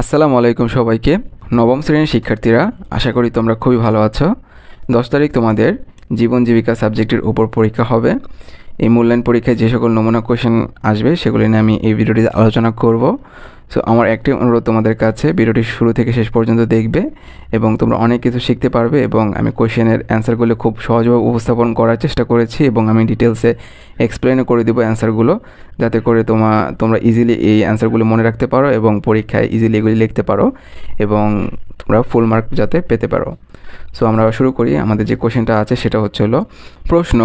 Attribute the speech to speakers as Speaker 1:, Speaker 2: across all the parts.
Speaker 1: আসসালামু আলাইকুম সবাইকে নবম শ্রেণীর শিক্ষার্থীরা আশা করি তোমরা খুবই ভালো আছো দশ তারিখ তোমাদের জীবন জীবিকা সাবজেক্টের উপর পরীক্ষা হবে এই মূল্যায়ন পরীক্ষায় যে সকল নমুনা কোয়েশন আসবে সেগুলি নিয়ে আমি এই ভিডিওটিতে আলোচনা করব সো আমার একটি অনুরোধ তোমাদের কাছে ভিডিওটি শুরু থেকে শেষ পর্যন্ত দেখবে এবং তোমরা অনেক কিছু শিখতে পারবে এবং আমি কোয়েশনের অ্যান্সারগুলো খুব সহজভাবে উপস্থাপন করার চেষ্টা করেছি এবং আমি ডিটেলসে এক্সপ্লেনও করে দেবো অ্যান্সারগুলো যাতে করে তোমা তোমরা ইজিলি এই অ্যান্সারগুলো মনে রাখতে পারো এবং পরীক্ষায় ইজিলি এগুলি লিখতে পারো এবং তোমরা ফুল মার্ক যাতে পেতে পারো সো আমরা শুরু করি আমাদের যে কোয়েশনটা আছে সেটা হচ্ছে হলো প্রশ্ন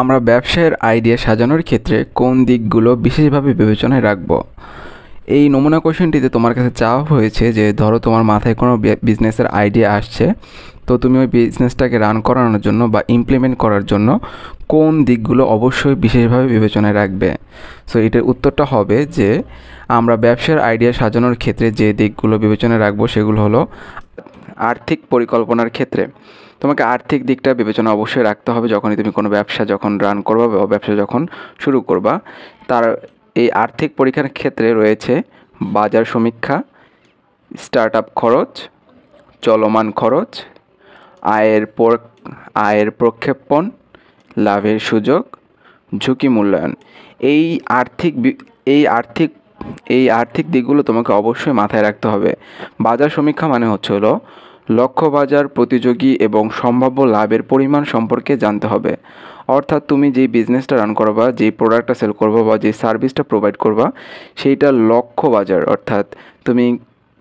Speaker 1: আমরা ব্যবসায়ের আইডিয়া সাজানোর ক্ষেত্রে কোন দিকগুলো বিশেষভাবে বিবেচনায় রাখবো এই নমুনা কোশ্চেনটিতে তোমার কাছে চাওয়া হয়েছে যে ধরো তোমার মাথায় কোনো বিজনেসের আইডিয়া আসছে তো তুমি ওই বিজনেসটাকে রান করানোর জন্য বা ইমপ্লিমেন্ট করার জন্য কোন দিকগুলো অবশ্যই বিশেষভাবে বিবেচনায় রাখবে সো এটার উত্তরটা হবে যে আমরা ব্যবসার আইডিয়া সাজানোর ক্ষেত্রে যে দিকগুলো বিবেচনায় রাখবো সেগুলো হলো আর্থিক পরিকল্পনার ক্ষেত্রে তোমাকে আর্থিক দিকটা বিবেচনা অবশ্যই রাখতে হবে যখনই তুমি কোনো ব্যবসা যখন রান করবা বা ব্যবসা যখন শুরু করবা তার এই আর্থিক পরীক্ষার ক্ষেত্রে রয়েছে বাজার সমীক্ষা স্টার্ট আপ খরচ চলমান খরচ আয়ের পর আয়ের প্রক্ষেপণ লাভের সুযোগ ঝুঁকি মূল্যায়ন এই আর্থিক এই আর্থিক এই আর্থিক দিকগুলো তোমাকে অবশ্যই মাথায় রাখতে হবে বাজার সমীক্ষা মানে হচ্ছে হলো লক্ষ্য বাজার প্রতিযোগী এবং সম্ভাব্য লাভের পরিমাণ সম্পর্কে জানতে হবে অর্থাৎ তুমি যেই বিজনেসটা রান করবা যেই প্রোডাক্টটা সেল করবা বা যে সার্ভিসটা প্রোভাইড করবা সেইটা লক্ষ্য বাজার অর্থাৎ তুমি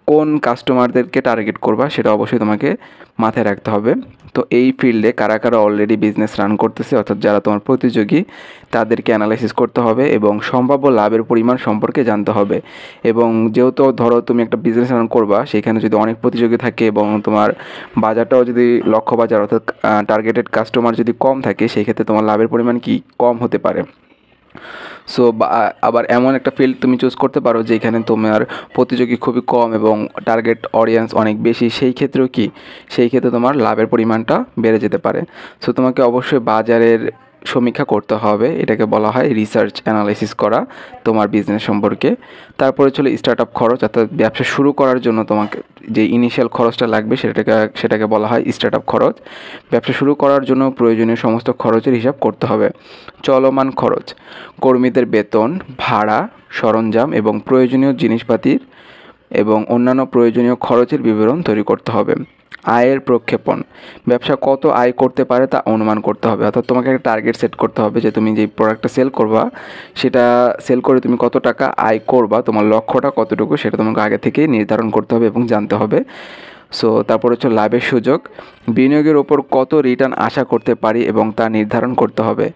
Speaker 1: কোন কাস্টমারদেরকে টার্গেট করবা সেটা অবশ্যই তোমাকে মাথায় রাখতে হবে তো এই ফিল্ডে কারা কারা অলরেডি বিজনেস রান করতেছে অর্থাৎ যারা তোমার প্রতিযোগী তাদেরকে অ্যানালাইসিস করতে হবে এবং সম্ভাব্য লাভের পরিমাণ সম্পর্কে জানতে হবে এবং যেহেতু ধরো তুমি একটা বিজনেস রান করবা সেখানে যদি অনেক প্রতিযোগী থাকে এবং তোমার বাজারটাও যদি লক্ষ্য বাজার অর্থাৎ টার্গেটেড কাস্টমার যদি কম থাকে সেই ক্ষেত্রে তোমার লাভের পরিমাণ কি কম হতে পারে সো আবার এমন একটা ফিল্ড তুমি চুজ করতে পারো যেখানে তোমার প্রতিযোগী খুবই কম এবং টার্গেট অডিয়েন্স অনেক বেশি সেই ক্ষেত্রেও কি সেই ক্ষেত্রে তোমার লাভের পরিমাণটা বেড়ে যেতে পারে সো তোমাকে অবশ্যই বাজারের সমীক্ষা করতে হবে এটাকে বলা হয় রিসার্চ অ্যানালাইসিস করা তোমার বিজনেস সম্পর্কে তারপরে চলে স্টার্ট আপ খরচ অর্থাৎ ব্যবসা শুরু করার জন্য তোমাকে যে ইনিশিয়াল খরচটা লাগবে সেটাকে সেটাকে বলা হয় স্টার্ট আপ খরচ ব্যবসা শুরু করার জন্য প্রয়োজনীয় সমস্ত খরচের হিসাব করতে হবে চলমান খরচ কর্মীদের বেতন ভাড়া সরঞ্জাম এবং প্রয়োজনীয় জিনিসপাতির এবং অন্যান্য প্রয়োজনীয় খরচের বিবরণ তৈরি করতে হবে আয়ের প্রক্ষেপণ ব্যবসা কত আয় করতে পারে তা অনুমান করতে হবে অর্থাৎ তোমাকে একটা টার্গেট সেট করতে হবে যে তুমি যে প্রোডাক্টটা সেল করবা সেটা সেল করে তুমি কত টাকা আয় করবা তোমার লক্ষ্যটা কতটুকু সেটা তোমাকে আগে থেকেই নির্ধারণ করতে হবে এবং জানতে হবে সো তারপর হচ্ছে লাভের সুযোগ বিনিয়োগের ওপর কত রিটার্ন আশা করতে পারি এবং তা নির্ধারণ করতে হবে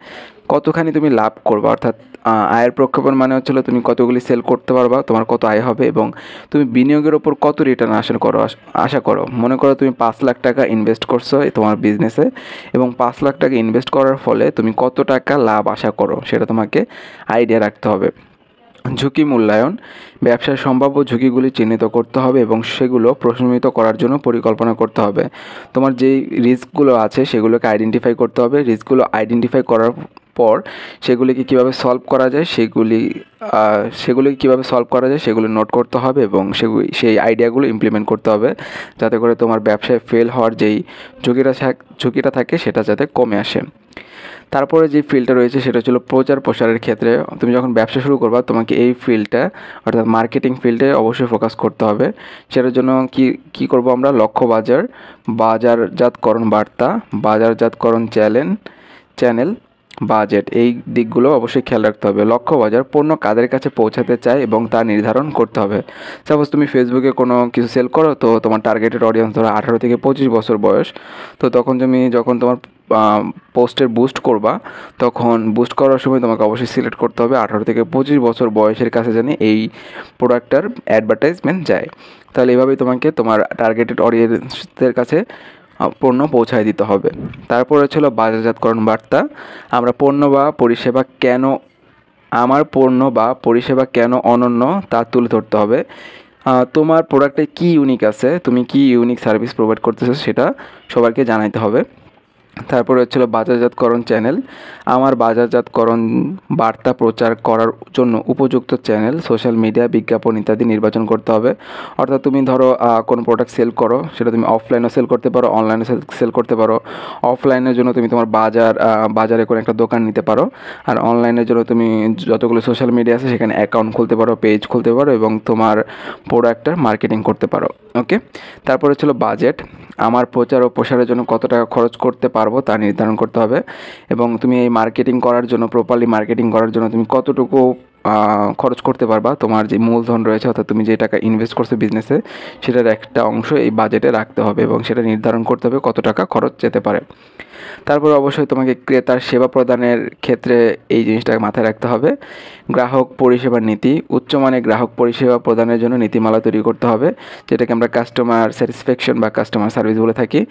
Speaker 1: কতখানি তুমি লাভ করবা অর্থাৎ আয়ের প্রক্ষেপণ মানে হচ্ছিলো তুমি কতগুলি সেল করতে পারবা তোমার কত আয় হবে এবং তুমি বিনিয়োগের ওপর কত রিটার্ন আশা করো আশা করো মনে করো তুমি পাঁচ লাখ টাকা ইনভেস্ট করছো তোমার বিজনেসে এবং পাঁচ লাখ টাকা ইনভেস্ট করার ফলে তুমি কত টাকা লাভ আশা করো সেটা তোমাকে আইডিয়া রাখতে হবে ঝুঁকি মূল্যায়ন ব্যবসার সম্ভাব্য ঝুঁকিগুলি চিহ্নিত করতে হবে এবং সেগুলো প্রশমিত করার জন্য পরিকল্পনা করতে হবে তোমার যেই রিস্কগুলো আছে সেগুলোকে আইডেন্টিফাই করতে হবে রিস্কগুলো আইডেন্টিফাই করার পর সেগুলিকে কিভাবে সলভ করা যায় সেগুলি সেগুলিকে কিভাবে সলভ করা যায় সেগুলি নোট করতে হবে এবং সেগুলি সেই আইডিয়াগুলো ইমপ্লিমেন্ট করতে হবে যাতে করে তোমার ব্যবসায় ফেল হওয়ার যেই ঝুঁকিটা ঝুঁকিটা থাকে সেটা যাতে কমে আসে তারপরে যে ফিল্ডটা রয়েছে সেটা ছিল প্রচার প্রসারের ক্ষেত্রে তুমি যখন ব্যবসা শুরু করবা তোমাকে এই ফিল্ডটা অর্থাৎ মার্কেটিং ফিল্ডে অবশ্যই ফোকাস করতে হবে সেটার জন্য কি কি করব আমরা লক্ষ্য বাজার বাজারজাতকরণ বার্তা বাজারজাতকরণ চ্যানেল চ্যানেল বাজেট এই দিকগুলো অবশ্যই খেয়াল রাখতে হবে লক্ষ্য বাজার পণ্য কাদের কাছে পৌঁছাতে চায় এবং তা নির্ধারণ করতে হবে সাপোজ তুমি ফেসবুকে কোনো কিছু সেল করো তো তোমার টার্গেটেড অডিয়েন্স ধরো আঠারো থেকে পঁচিশ বছর বয়স তো তখন তুমি যখন তোমার পোস্টের বুস্ট করবা তখন বুস্ট করার সময় তোমাকে অবশ্যই সিলেক্ট করতে হবে আঠারো থেকে পঁচিশ বছর বয়সের কাছে জানি এই প্রোডাক্টটার অ্যাডভার্টাইজমেন্ট যায় তাহলে এভাবেই তোমাকে তোমার টার্গেটেড অডিয়েন্সদের কাছে পণ্য পৌঁছায় দিতে হবে তারপরে ছিল বাজারজাতকরণ বার্তা আমরা পণ্য বা পরিষেবা কেন আমার পণ্য বা পরিষেবা কেন অনন্য তা তুলে ধরতে হবে তোমার প্রোডাক্টে কি ইউনিক আছে তুমি কি ইউনিক সার্ভিস প্রোভাইড করতেছো সেটা সবাইকে জানাইতে হবে তারপরে হচ্ছিল বাজারজাতকরণ চ্যানেল আমার বাজারজাতকরণ বার্তা প্রচার করার জন্য উপযুক্ত চ্যানেল সোশ্যাল মিডিয়া বিজ্ঞাপন ইত্যাদি নির্বাচন করতে হবে অর্থাৎ তুমি ধরো কোন প্রোডাক্ট সেল করো সেটা তুমি অফলাইনেও সেল করতে পারো অনলাইনে সেল করতে পারো অফলাইনের জন্য তুমি তোমার বাজার বাজারে কোনো একটা দোকান নিতে পারো আর অনলাইনের জন্য তুমি যতগুলো সোশ্যাল মিডিয়া আছে সেখানে অ্যাকাউন্ট খুলতে পারো পেজ খুলতে পারো এবং তোমার প্রোডাক্টটার মার্কেটিং করতে পারো ওকে তারপরে ছিল বাজেট আমার প্রচার ও প্রসারের জন্য কত টাকা খরচ করতে পারবো তা নির্ধারণ করতে হবে এবং তুমি এই মার্কেটিং করার জন্য প্রপারলি মার্কেটিং করার জন্য তুমি কতটুকু খরচ করতে পারবা তোমার যে মূলধন রয়েছে অর্থাৎ তুমি যে টাকা ইনভেস্ট করছো বিজনেসে সেটার একটা অংশ এই বাজেটে রাখতে হবে এবং সেটা নির্ধারণ করতে হবে কত টাকা খরচ যেতে পারে তারপর অবশ্যই তোমাকে ক্রেতার সেবা প্রদানের ক্ষেত্রে এই জিনিসটাকে মাথায় রাখতে হবে গ্রাহক পরিষেবার নীতি উচ্চমানের গ্রাহক পরিষেবা প্রদানের জন্য নীতিমালা তৈরি করতে হবে যেটাকে আমরা কাস্টমার স্যাটিসফ্যাকশন বা কাস্টমার সার্ভিস বলে থাকি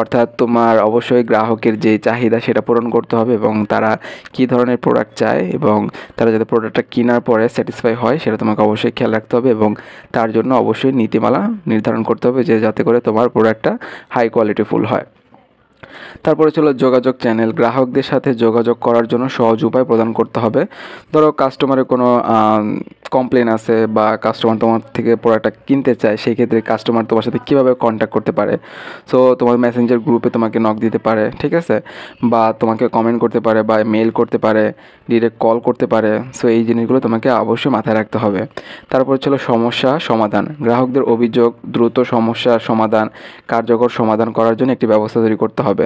Speaker 1: অর্থাৎ তোমার অবশ্যই গ্রাহকের যে চাহিদা সেটা পূরণ করতে হবে এবং তারা কী ধরনের প্রোডাক্ট চায় এবং তারা যাতে প্রোডাক্টটা কেনার পরে স্যাটিসফাই হয় সেটা তোমাকে অবশ্যই খেয়াল রাখতে হবে এবং তার জন্য অবশ্যই নীতিমালা নির্ধারণ করতে হবে যে যাতে করে তোমার প্রোডাক্টটা হাই কোয়ালিটি ফুল হয় তারপরে ছিল যোগাযোগ চ্যানেল গ্রাহকদের সাথে যোগাযোগ করার জন্য সহজ উপায় প্রদান করতে হবে ধরো কাস্টমারের কোনো কমপ্লেন আছে বা কাস্টমার তোমার থেকে প্রোডাক্টটা কিনতে চায় সেই ক্ষেত্রে কাস্টমার তোমার সাথে কীভাবে কন্ট্যাক্ট করতে পারে সো তোমার মেসেঞ্জার গ্রুপে তোমাকে নক দিতে পারে ঠিক আছে বা তোমাকে কমেন্ট করতে পারে বা মেল করতে পারে ডিরেক্ট কল করতে পারে সো এই জিনিসগুলো তোমাকে অবশ্যই মাথায় রাখতে হবে তারপর ছিল সমস্যা সমাধান গ্রাহকদের অভিযোগ দ্রুত সমস্যার সমাধান কার্যকর সমাধান করার জন্য একটি ব্যবস্থা তৈরি করতে হবে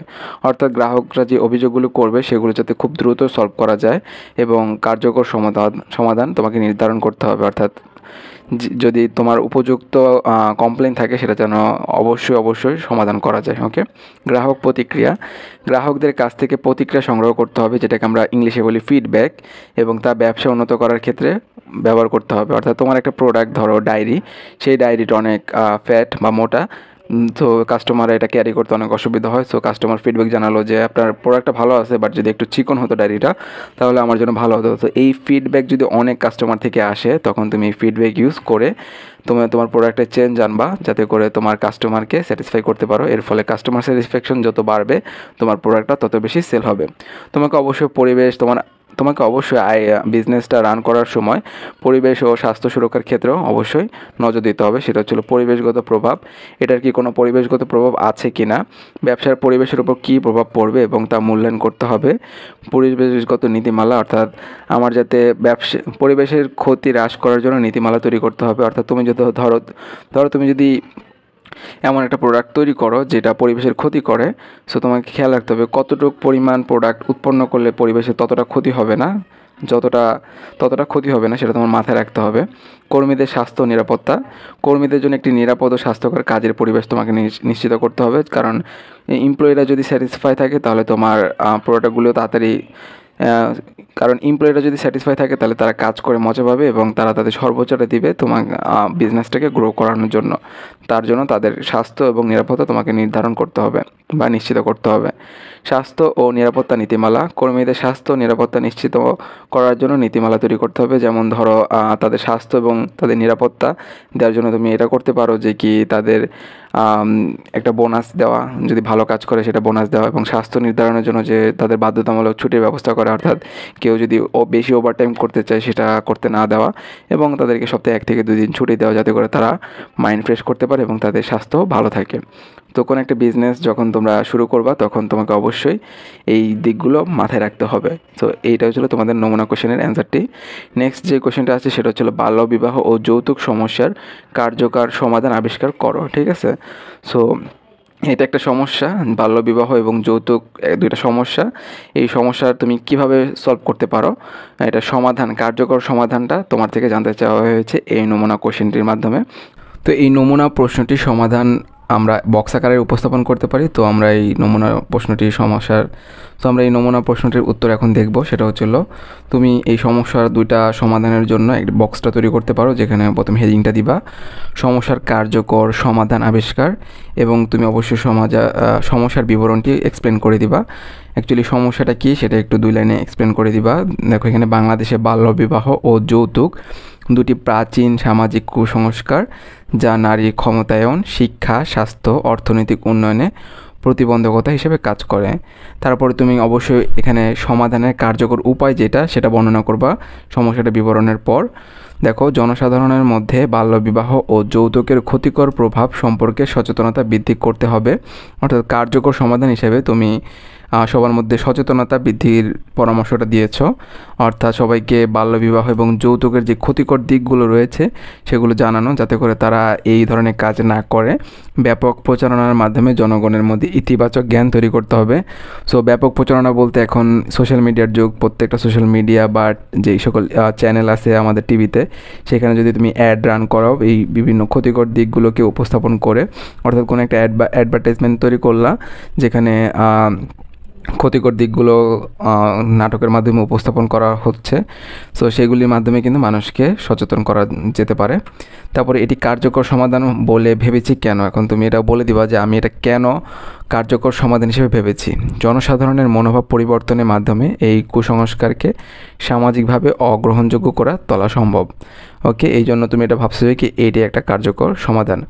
Speaker 1: অর্থাৎ গ্রাহকরা যে অভিযোগগুলো করবে সেগুলো যাতে খুব দ্রুত সলভ করা যায় এবং কার্যকর সমাধান সমাধান তোমাকে নির্ধারণ করতে করতে হবে অর্থাৎ যদি তোমার উপযুক্ত কমপ্লেন থাকে সেটা যেন অবশ্যই অবশ্যই সমাধান করা যায় ওকে গ্রাহক প্রতিক্রিয়া গ্রাহকদের কাছ থেকে প্রতিক্রিয়া সংগ্রহ করতে হবে যেটাকে আমরা ইংলিশে বলি ফিডব্যাক এবং তা ব্যবসা উন্নত করার ক্ষেত্রে ব্যবহার করতে হবে অর্থাৎ তোমার একটা প্রোডাক্ট ধরো ডায়েরি সেই ডায়েরিটা অনেক ফ্যাট বা মোটা সো কাস্টমার এটা ক্যারি করতে অনেক অসুবিধা হয় সো কাস্টমার ফিডব্যাক জানালো যে আপনার প্রোডাক্টটা ভালো আছে বাট যদি একটু চিকন হতো ডায়েরিটা তাহলে আমার জন্য ভালো হতো তো এই ফিডব্যাক যদি অনেক কাস্টমার থেকে আসে তখন তুমি ফিডব্যাক ইউজ করে তুমি তোমার প্রোডাক্টের চেঞ্জ আনবা যাতে করে তোমার কাস্টমারকে স্যাটিসফাই করতে পারো এর ফলে কাস্টমার স্যাটিসফ্যাকশন যত বাড়বে তোমার প্রোডাক্টটা তত বেশি সেল হবে তোমাকে অবশ্যই পরিবেশ তোমার তোমাকে অবশ্যই আয় বিজনেসটা রান করার সময় পরিবেশ ও স্বাস্থ্য সুরক্ষার ক্ষেত্রেও অবশ্যই নজর দিতে হবে সেটা হচ্ছিল পরিবেশগত প্রভাব এটার কি কোনো পরিবেশগত প্রভাব আছে কি না ব্যবসার পরিবেশের উপর কী প্রভাব পড়বে এবং তা মূল্যায়ন করতে হবে পরিবেশগত নীতিমালা অর্থাৎ আমার যাতে ব্যবসা পরিবেশের ক্ষতি হ্রাস করার জন্য নীতিমালা তৈরি করতে হবে অর্থাৎ তুমি যদি ধরো ধরো তুমি যদি এমন একটা প্রোডাক্ট তৈরি করো যেটা পরিবেশের ক্ষতি করে সো তোমাকে খেয়াল রাখতে হবে কতটুকু পরিমাণ প্রোডাক্ট উৎপন্ন করলে পরিবেশে ততটা ক্ষতি হবে না যতটা ততটা ক্ষতি হবে না সেটা তোমার মাথায় রাখতে হবে কর্মীদের স্বাস্থ্য নিরাপত্তা কর্মীদের জন্য একটি নিরাপদ ও স্বাস্থ্যকর কাজের পরিবেশ তোমাকে নিশ্চিত করতে হবে কারণ এমপ্লয়িরা যদি স্যাটিসফাই থাকে তাহলে তোমার প্রোডাক্টগুলো তাড়াতাড়ি কারণ এমপ্লয়িরা যদি স্যাটিসফাই থাকে তাহলে তারা কাজ করে মজা পাবে এবং তারা তাদের সর্বোচ্চটা দিবে তোমার বিজনেসটাকে গ্রো করানোর জন্য তার জন্য তাদের স্বাস্থ্য এবং নিরাপত্তা তোমাকে নির্ধারণ করতে হবে বা নিশ্চিত করতে হবে স্বাস্থ্য ও নিরাপত্তা নীতিমালা কর্মীদের স্বাস্থ্য নিরাপত্তা নিশ্চিত করার জন্য নীতিমালা তৈরি করতে হবে যেমন ধরো তাদের স্বাস্থ্য এবং তাদের নিরাপত্তা দেওয়ার জন্য তুমি এটা করতে পারো যে কি তাদের একটা বোনাস দেওয়া যদি ভালো কাজ করে সেটা বোনাস দেওয়া এবং স্বাস্থ্য নির্ধারণের জন্য যে তাদের বাধ্যতামূলক ছুটির ব্যবস্থা করা অর্থাৎ কেউ যদি ও বেশি ওভারটাইম করতে চায় সেটা করতে না দেওয়া এবং তাদেরকে সপ্তাহে এক থেকে দুই দিন ছুটি দেওয়া যাতে করে তারা মাইন্ড ফ্রেশ করতে পারে এবং তাদের স্বাস্থ্য ভালো থাকে তো কোনো একটা বিজনেস যখন তোমরা শুরু করবা তখন তোমাকে অবশ্যই এই দিকগুলো মাথায় রাখতে হবে তো এইটা হচ্ছিলো তোমাদের নমুনা কোশ্চেনের অ্যান্সারটি নেক্সট যে কোশ্চেনটা আছে সেটা হচ্ছিলো বাল্যবিবাহ ও যৌতুক সমস্যার কার্যকর সমাধান আবিষ্কার করো ঠিক আছে সো এটা একটা সমস্যা বাল্যবিবাহ এবং যৌতুক দুইটা সমস্যা এই সমস্যার তুমি কিভাবে সলভ করতে পারো এটা সমাধান কার্যকর সমাধানটা তোমার থেকে জানতে চাওয়া হয়েছে এই নমুনা কোশ্চেনটির মাধ্যমে তো এই নমুনা প্রশ্নটি সমাধান আমরা বক্স আকারে উপস্থাপন করতে পারি তো আমরা এই নমুনা প্রশ্নটির সমস্যার তো আমরা এই নমুনা প্রশ্নটির উত্তর এখন দেখব সেটা হচ্ছিল তুমি এই সমস্যার দুইটা সমাধানের জন্য একটি বক্সটা তৈরি করতে পারো যেখানে প্রথমে হেডিংটা দিবা সমস্যার কার্যকর সমাধান আবিষ্কার এবং তুমি অবশ্যই সমাজা সমস্যার বিবরণটি এক্সপ্লেন করে দিবা অ্যাকচুয়ালি সমস্যাটা কী সেটা একটু দুই লাইনে এক্সপ্লেন করে দিবা দেখো এখানে বাংলাদেশে বাল্যবিবাহ ও যৌতুক দুটি প্রাচীন সামাজিক কুসংস্কার যা নারীর ক্ষমতায়ন শিক্ষা স্বাস্থ্য অর্থনৈতিক উন্নয়নে প্রতিবন্ধকতা হিসেবে কাজ করে তারপরে তুমি অবশ্যই এখানে সমাধানের কার্যকর উপায় যেটা সেটা বর্ণনা করবা সমস্যাটা বিবরণের পর দেখো জনসাধারণের মধ্যে বাল্যবিবাহ ও যৌতুকের ক্ষতিকর প্রভাব সম্পর্কে সচেতনতা বৃদ্ধি করতে হবে অর্থাৎ কার্যকর সমাধান হিসেবে তুমি সবার মধ্যে সচেতনতা বৃদ্ধির পরামর্শটা দিয়েছ অর্থাৎ সবাইকে বাল্যবিবাহ এবং যৌতুকের যে ক্ষতিকর দিকগুলো রয়েছে সেগুলো জানানো যাতে করে তারা এই ধরনের কাজ না করে ব্যাপক প্রচারণার মাধ্যমে জনগণের মধ্যে ইতিবাচক জ্ঞান তৈরি করতে হবে সো ব্যাপক প্রচারণা বলতে এখন সোশ্যাল মিডিয়ার যুগ প্রত্যেকটা সোশ্যাল মিডিয়া বা যেই সকল চ্যানেল আছে আমাদের টিভিতে সেখানে যদি তুমি অ্যাড রান করাও এই বিভিন্ন ক্ষতিকর দিকগুলোকে উপস্থাপন করে অর্থাৎ কোনো একটা অ্যাডভার্টাইজমেন্ট তৈরি করলা যেখানে ক্ষতিকর দিকগুলো নাটকের মাধ্যমে উপস্থাপন করা হচ্ছে সো সেগুলির মাধ্যমে কিন্তু মানুষকে সচেতন করা যেতে পারে তারপরে এটি কার্যকর সমাধান বলে ভেবেছি কেন এখন তুমি এটা বলে দিবা যে আমি এটা কেন কার্যকর সমাধান হিসেবে ভেবেছি জনসাধারণের মনোভাব পরিবর্তনের মাধ্যমে এই কুসংস্কারকে সামাজিকভাবে অগ্রহণযোগ্য করা তোলা সম্ভব ওকে এই জন্য তুমি এটা ভাবছো কি এটি একটা কার্যকর সমাধান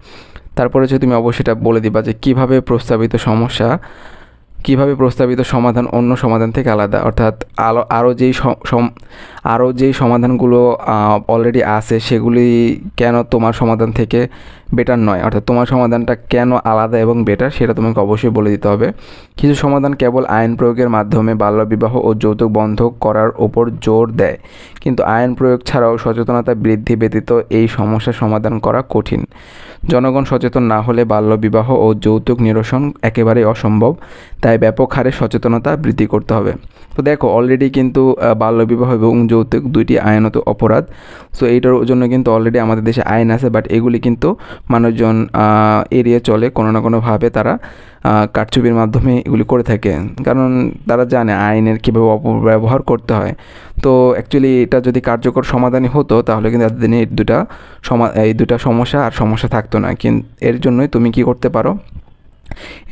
Speaker 1: তারপরে যদি তুমি অবশ্যই এটা বলে দিবা যে কিভাবে প্রস্তাবিত সমস্যা কিভাবে প্রস্তাবিত সমাধান অন্য সমাধান থেকে আলাদা অর্থাৎ আলো আরও যেই আরও যেই সমাধানগুলো অলরেডি আছে সেগুলি কেন তোমার সমাধান থেকে বেটার নয় অর্থাৎ তোমার সমাধানটা কেন আলাদা এবং বেটার সেটা তোমাকে অবশ্যই বলে দিতে হবে কিছু সমাধান কেবল আইন প্রয়োগের মাধ্যমে বাল্যবিবাহ ও যৌতুক বন্ধ করার ওপর জোর দেয় কিন্তু আইন প্রয়োগ ছাড়াও সচেতনতা বৃদ্ধি ব্যতীত এই সমস্যা সমাধান করা কঠিন জনগণ সচেতন না হলে বাল্যবিবাহ ও যৌতুক নিরসন একেবারেই অসম্ভব তাই ব্যাপক হারে সচেতনতা বৃদ্ধি করতে হবে তো দেখো অলরেডি কিন্তু বাল্যবিবাহ এবং যৌতুক দুইটি আইনত অপরাধ সো এইটার জন্য কিন্তু অলরেডি আমাদের দেশে আইন আছে বাট এগুলি কিন্তু মানুষজন এড়িয়ে চলে কোনো না কোনোভাবে তারা কারচুপির মাধ্যমে এগুলি করে থাকে কারণ তারা জানে আইনের কীভাবে অপব্যবহার করতে হয় তো অ্যাকচুয়ালি এটা যদি কার্যকর সমাধানই হতো তাহলে কিন্তু এতদিন এই দুটা সমা এই দুটা সমস্যা আর সমস্যা থাকতো না কিন্তু এর জন্যই তুমি কি করতে পারো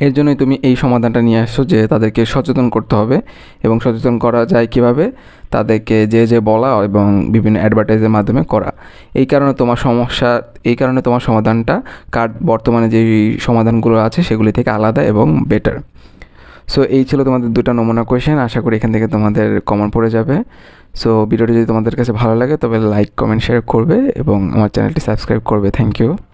Speaker 1: এর জন্যই তুমি এই সমাধানটা নিয়ে আসছো যে তাদেরকে সচেতন করতে হবে এবং সচেতন করা যায় কিভাবে তাদেরকে যে যে বলা এবং বিভিন্ন অ্যাডভার্টাইজের মাধ্যমে করা এই কারণে তোমার সমস্যা এই কারণে তোমার সমাধানটা কার বর্তমানে যে সমাধানগুলো আছে সেগুলি থেকে আলাদা এবং বেটার সো এই ছিল তোমাদের দুটো নমুনা কোয়েশ্চেন আশা করি এখান থেকে তোমাদের কমন পড়ে যাবে সো ভিডিওটি যদি তোমাদের কাছে ভালো লাগে তবে লাইক কমেন্ট শেয়ার করবে এবং আমার চ্যানেলটি সাবস্ক্রাইব করবে থ্যাংক ইউ